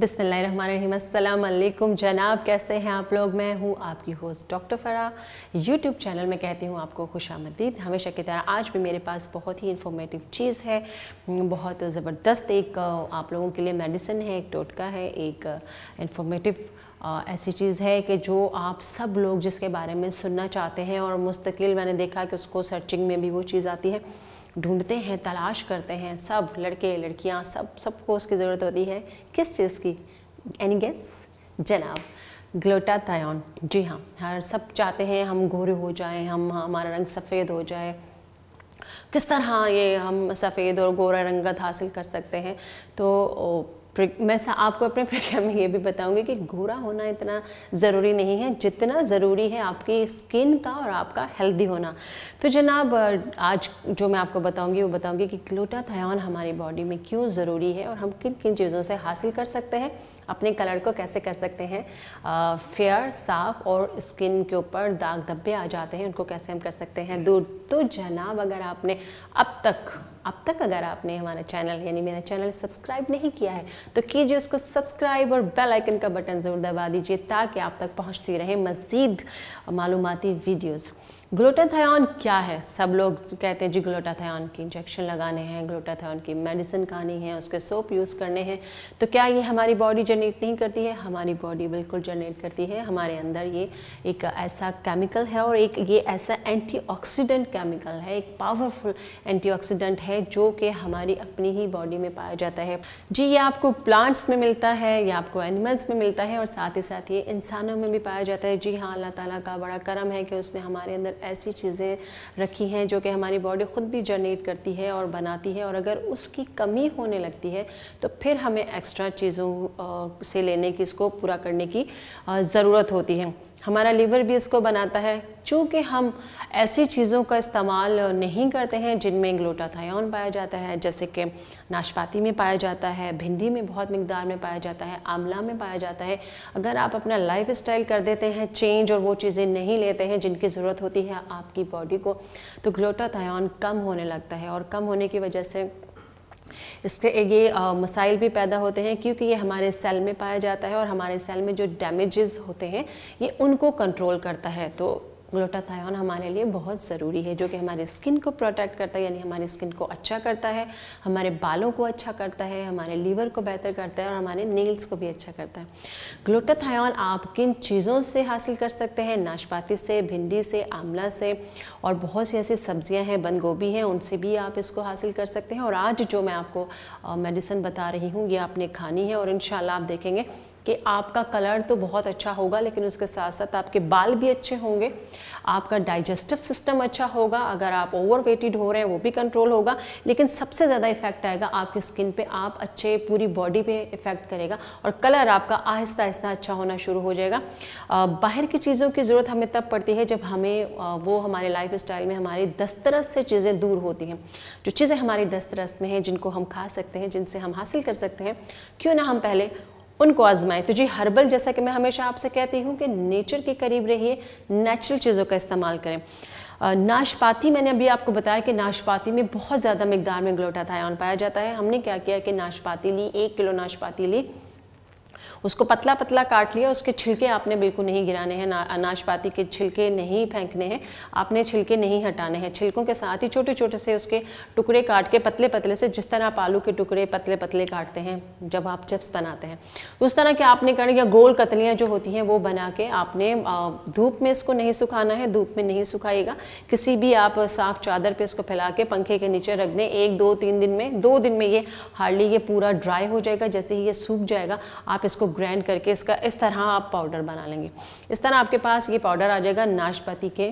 बिसमीम जनाब कैसे हैं आप लोग मैं हूँ आपकी host doctor Farah YouTube channel में कहती हूँ आपको खुश आमदीद हमेशा की तरह आज भी मेरे पास बहुत ही इन्फॉर्मेटिव चीज़ है बहुत ज़बरदस्त एक आप लोगों के लिए मेडिसिन है एक टोटका है एक इन्फॉर्मेटिव ऐसी चीज़ है कि जो आप सब लोग जिसके बारे में सुनना चाहते हैं और मुस्तकिल मैंने देखा कि उसको सर्चिंग में भी वो चीज़ आती है ढूंढते हैं तलाश करते हैं सब लड़के लड़कियाँ सब सबको उसकी ज़रूरत होती है किस चीज़ की एनी गेस जनाब ग्लोटाथायन जी हाँ हर सब चाहते हैं हम गोरे हो जाए हम हमारा रंग सफ़ेद हो जाए किस तरह ये हम सफ़ेद और गोरा रंगत हासिल कर सकते हैं तो मैं आपको अपने प्रक्रिया में ये भी बताऊंगी कि गोरा होना इतना ज़रूरी नहीं है जितना ज़रूरी है आपकी स्किन का और आपका हेल्दी होना तो जनाब आज जो मैं आपको बताऊंगी वो बताऊंगी कि ग्लूटाथायन हमारी बॉडी में क्यों ज़रूरी है और हम किन किन चीज़ों से हासिल कर सकते हैं अपने कलर को कैसे कर सकते हैं फेयर साफ और स्किन के ऊपर दाग धब्बे आ जाते हैं उनको कैसे हम कर सकते हैं दूर तो जनाब अगर आपने अब तक अब तक अगर आपने हमारा चैनल यानी मेरा चैनल सब्सक्राइब नहीं किया है तो कीजिए उसको सब्सक्राइब और बेल आइकन का बटन ज़रूर दबा दीजिए ताकि आप तक पहुंचती रहे मज़ीद मालूमती वीडियोस ग्लोटाथायन क्या है सब लोग कहते हैं जी ग्लोटाथायन की इंजेक्शन लगाने हैं ग्लोटाथायन की मेडिसिन खानी है उसके सोप यूज़ करने हैं तो क्या ये हमारी बॉडी जनरेट नहीं करती है हमारी बॉडी बिल्कुल जनरेट करती है हमारे अंदर ये एक ऐसा केमिकल है और एक ये ऐसा एंटी केमिकल है एक पावरफुल एंटी है जो कि हमारी अपनी ही बॉडी में पाया जाता है जी ये आपको प्लांट्स में मिलता है या आपको एनिमल्स में मिलता है और साथ ही साथ ये इंसानों में भी पाया जाता है जी हाँ अल्लाह ताली का बड़ा करम है कि उसने हमारे अंदर ऐसी चीज़ें रखी हैं जो कि हमारी बॉडी ख़ुद भी जनरेट करती है और बनाती है और अगर उसकी कमी होने लगती है तो फिर हमें एक्स्ट्रा चीज़ों से लेने की इसको पूरा करने की ज़रूरत होती है हमारा लीवर भी इसको बनाता है चूँकि हम ऐसी चीज़ों का इस्तेमाल नहीं करते हैं जिनमें ग्लूटाथायन पाया जाता है जैसे कि नाशपाती में पाया जाता है भिंडी में बहुत मकदार में पाया जाता है आंवला में पाया जाता है अगर आप अपना लाइफ स्टाइल कर देते हैं चेंज और वो चीज़ें नहीं लेते हैं जिनकी ज़रूरत होती है आपकी बॉडी को तो ग्लोटाथायन कम होने लगता है और कम होने की वजह से इसके ये मसाइल भी पैदा होते हैं क्योंकि ये हमारे सेल में पाया जाता है और हमारे सेल में जो डैमेजेस होते हैं ये उनको कंट्रोल करता है तो ग्लोटाथायन हमारे लिए बहुत ज़रूरी है जो कि हमारे स्किन को प्रोटेक्ट करता है यानी हमारी स्किन को अच्छा करता है हमारे बालों को अच्छा करता है हमारे लीवर को बेहतर करता है और हमारे नेल्स को भी अच्छा करता है ग्लोटाथायन आप किन चीज़ों से हासिल कर सकते हैं नाशपाती से भिंडी से आंवला से और बहुत सी ऐसी सब्ज़ियाँ हैं बंद गोभी हैं उनसे भी आप इसको हासिल कर सकते हैं और आज जो मैं आपको मेडिसिन बता रही हूँ ये आपने खानी है और इन आप देखेंगे कि आपका कलर तो बहुत अच्छा होगा लेकिन उसके साथ साथ आपके बाल भी अच्छे होंगे आपका डाइजेस्टिव सिस्टम अच्छा होगा अगर आप ओवर वेटेड हो रहे हैं वो भी कंट्रोल होगा लेकिन सबसे ज़्यादा इफेक्ट आएगा आपकी स्किन पे आप अच्छे पूरी बॉडी पे इफेक्ट करेगा और कलर आपका आहिस्ता आहिस्ता अच्छा होना शुरू हो जाएगा आ, बाहर की चीज़ों की ज़रूरत हमें तब पड़ती है जब हमें आ, वो हमारे लाइफ स्टाइल में हमारी दस्तरस से चीज़ें दूर होती हैं जो चीज़ें हमारी दस्तरस में हैं जिनको हम खा सकते हैं जिनसे हम हासिल कर सकते हैं क्यों ना हम पहले उनको आजमाएं तो जी हर्बल जैसा कि मैं हमेशा आपसे कहती हूँ कि नेचर के करीब रहिए नेचुरल चीज़ों का इस्तेमाल करें नाशपाती मैंने अभी आपको बताया कि नाशपाती में बहुत ज़्यादा मकदार में ग्लोटाथायन पाया जाता है हमने क्या किया कि नाशपाती ली एक किलो नाशपाती ली उसको पतला पतला काट लिया उसके छिलके आपने बिल्कुल नहीं गिराने हैं ना अनाशपाती के छिलके नहीं फेंकने हैं आपने छिलके नहीं हटाने हैं छिलकों के साथ ही छोटे छोटे से उसके टुकड़े काट के पतले पतले से जिस तरह आप आलू के टुकड़े पतले पतले काटते हैं जब आप चिप्स बनाते हैं तो उस तरह के आपने कर या गोल कतलियाँ जो होती हैं वो बना के आपने धूप में इसको नहीं सुखाना है धूप में नहीं सुखाइएगा किसी भी आप साफ़ चादर पर इसको फैला के पंखे के नीचे रख दें एक दो तीन दिन में दो दिन में ये हार्डली ये पूरा ड्राई हो जाएगा जैसे ही ये सूख जाएगा आप इसको इसको ग्राइंड करके इसका इस तरह आप पाउडर बना लेंगे इस तरह आपके पास ये पाउडर आ जाएगा नाशपाती के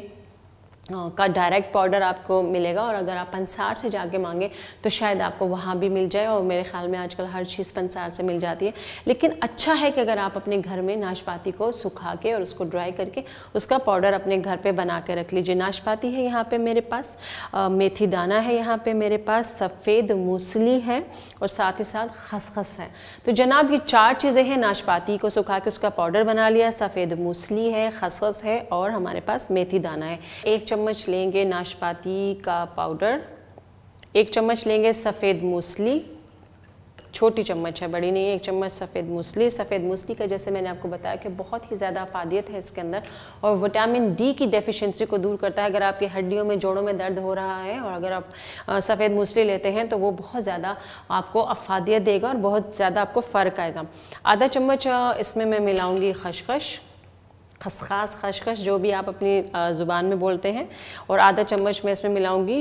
का डायरेक्ट पाउडर आपको मिलेगा और अगर आप पंसार से जाके मांगें तो शायद आपको वहाँ भी मिल जाए और मेरे ख्याल में आजकल हर चीज़ पंसार से मिल जाती है लेकिन अच्छा है कि अगर आप अपने घर में नाशपाती को सुखा के और उसको ड्राई करके उसका पाउडर अपने घर पे बना के रख लीजिए नाशपाती है यहाँ पे मेरे पास मेथी दाना है यहाँ पर मेरे पास सफ़ेद मूसली है और साथ ही साथ खसखस है तो जनाब ये चार चीज़ें हैं नाशपाती को सुखा के उसका पाउडर बना लिया सफ़ेद मूसली है खसखस है और हमारे पास मेथी दाना है एक चम्मच लेंगे नाशपाती का पाउडर एक चम्मच लेंगे सफ़ेद मूसली छोटी चम्मच है बड़ी नहीं एक चम्मच सफ़ेद मूसली सफ़ेद मूसली का जैसे मैंने आपको बताया कि बहुत ही ज़्यादा अफादियत है इसके अंदर और विटामिन डी की डेफिशिएंसी को दूर करता है अगर आपकी हड्डियों में जोड़ों में दर्द हो रहा है और अगर आप सफ़ेद मूसली लेते हैं तो वो बहुत ज़्यादा आपको अफादियत देगा और बहुत ज़्यादा आपको फ़र्क आएगा आधा चम्मच इसमें मैं मिलाऊँगी खशखश खसखास खशखश जो भी आप अपनी ज़ुबान में बोलते हैं और आधा चम्मच मैं इसमें मिलाऊंगी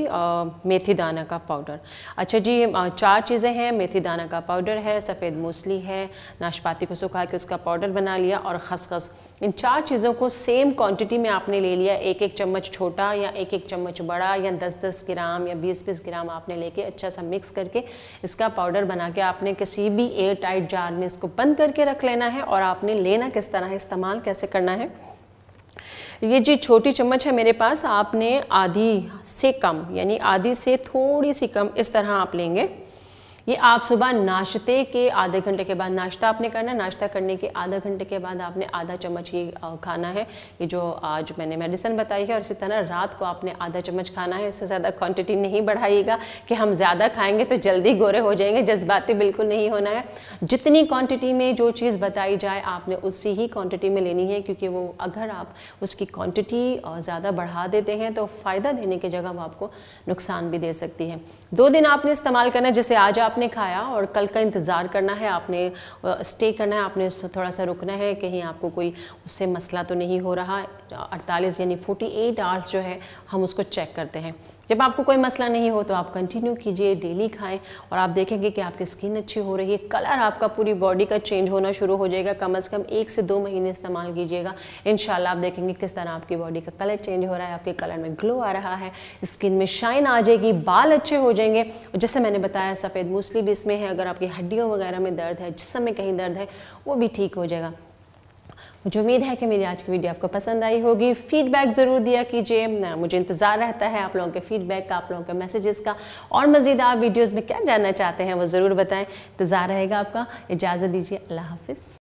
मेथी दाना का पाउडर अच्छा जी चार चीज़ें हैं मेथी दाना का पाउडर है सफ़ेद मूसली है नाशपाती को सुखा के उसका पाउडर बना लिया और खसखस इन चार चीज़ों को सेम क्वांटिटी में आपने ले लिया एक एक चम्मच छोटा या एक एक चम्मच बड़ा या दस दस ग्राम या बीस बीस ग्राम आपने लेके अच्छा सा मिक्स करके इसका पाउडर बना के आपने किसी भी एयर टाइट जार में इसको बंद करके रख लेना है और आपने लेना किस तरह इस्तेमाल कैसे करना है है ये जी छोटी चम्मच है मेरे पास आपने आधी से कम यानी आधी से थोड़ी सी कम इस तरह आप लेंगे ये आप सुबह नाश्ते के आधे घंटे के बाद नाश्ता आपने करना है नाश्ता करने के आधा घंटे के बाद आपने आधा चम्मच ये खाना है ये जो आज मैंने मेडिसिन बताई है और इसी तरह रात को आपने आधा चम्मच खाना है इससे ज़्यादा क्वांटिटी नहीं बढ़ाइएगा कि हम ज़्यादा खाएंगे तो जल्दी गोरे हो जाएंगे जज्बाती बिल्कुल नहीं होना है जितनी क्वान्टिटी में जो चीज़ बताई जाए आपने उसी ही क्वान्टिटी में लेनी है क्योंकि वो अगर आप उसकी क्वान्टिटी ज़्यादा बढ़ा देते हैं तो फ़ायदा देने की जगह वो आपको नुकसान भी दे सकती है दो दिन आपने इस्तेमाल करना जैसे आज आप आपने खाया और कल का इंतज़ार करना है आपने स्टे करना है आपने थोड़ा सा रुकना है कहीं आपको कोई उससे मसला तो नहीं हो रहा अड़तालीस यानी फोर्टी एट आवर्स जो है हम उसको चेक करते हैं जब आपको कोई मसला नहीं हो तो आप कंटिन्यू कीजिए डेली खाएं और आप देखेंगे कि आपकी स्किन अच्छी हो रही है कलर आपका पूरी बॉडी का चेंज होना शुरू हो जाएगा कम अज़ कम एक से दो महीने इस्तेमाल कीजिएगा इन आप देखेंगे किस तरह आपकी बॉडी का कलर चेंज हो रहा है आपके कलर में ग्लो आ रहा है स्किन में शाइन आ जाएगी बाल अच्छे हो जाएंगे जैसे मैंने बताया सफ़ेद मुँह मोस्टली भी इसमें है अगर आपकी हड्डियों वगैरह में दर्द है जिस समय कहीं दर्द है वो भी ठीक हो जाएगा मुझे उम्मीद है कि मेरी आज की वीडियो आपको पसंद आई होगी फीडबैक ज़रूर दिया कीजिए मुझे इंतज़ार रहता है आप लोगों के फीडबैक का आप लोगों के मैसेजेस का और मज़ीद आप वीडियोज़ में क्या जानना चाहते हैं वो ज़रूर बताएं इंतज़ार रहेगा आपका इजाज़त दीजिए अल्लाह हाफिज़